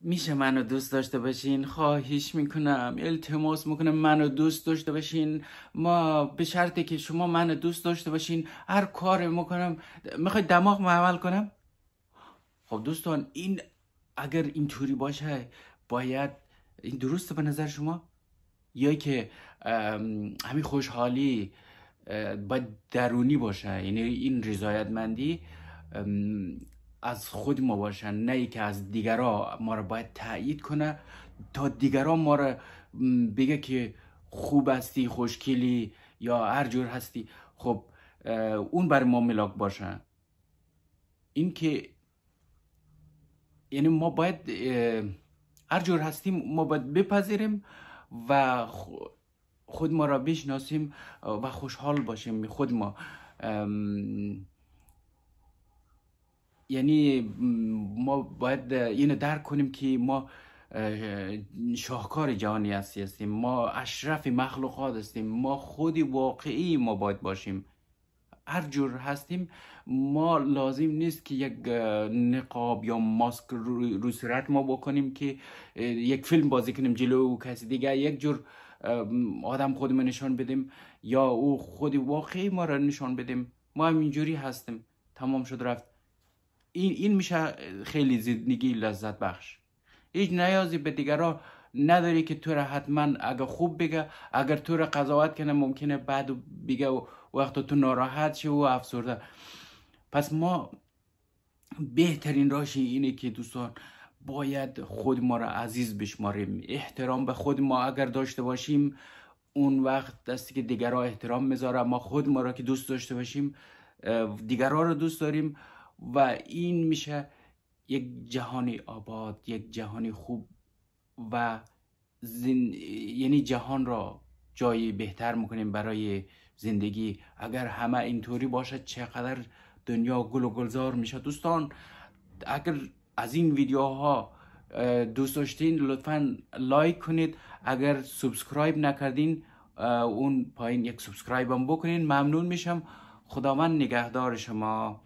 میشه منو دوست داشته باشین خواهش میکنم التماس میکنم منو دوست داشته باشین ما به شرطی که شما منو دوست داشته باشین هر کار میکنم میخوای دماغ عمل کنم خب دوستان این اگر اینطوری باشه باید این درسته به نظر شما یا که همین خوشحالی باید درونی باشه یعنی این رضایتمندی از خود ما باشن نه ای که از دیگرا ما باید تایید کنه تا دیگرا ما رو بگه که خوب هستی خوشکیلی یا هر جور هستی خب اون بر ما ملاک باشه این که یعنی ما باید هر جور هستیم ما باید بپذیریم و خود ما را بشناسیم و خوشحال باشیم خود ما یعنی ما باید اینو درک کنیم که ما شاهکار جهانی هستی هستیم ما اشرف مخلوقات هستیم ما خودی واقعی ما باید باشیم هر جور هستیم ما لازم نیست که یک نقاب یا ماسک رو, ما بکنیم که یک فیلم بازی کنیم جلو و کسی دیگه یک جور آدم خود نشان بدیم یا او خودی واقعی ما رو نشان بدیم ما همینجوری هستیم تمام شد رفت این, این میشه خیلی زندگی لذت بخش هیچ نیازی به دیگران نداری که تو را حتما اگر خوب بگه اگر تو را قضاوت کنه ممکنه بعد بگه و وقت تو ناراحت شو و افسرده پس ما بهترین راهش اینه که دوستان باید خود ما را عزیز بشماریم احترام به خود ما اگر داشته باشیم اون وقت دستی که دیگرها احترام میذاره ما خود ما را که دوست داشته باشیم دیگرها را دوست داریم و این میشه یک جهانی آباد یک جهانی خوب و زن... یعنی جهان را جایی بهتر میکنیم برای زندگی اگر همه اینطوری باشد چقدر دنیا گل و گلزار میشه دوستان اگر از این ویدیوها دوست داشتین لطفا لایک کنید اگر سبسکرایب نکردین اون پایین یک سبسکرایب هم بکنین ممنون میشم خداوند نگهدار شما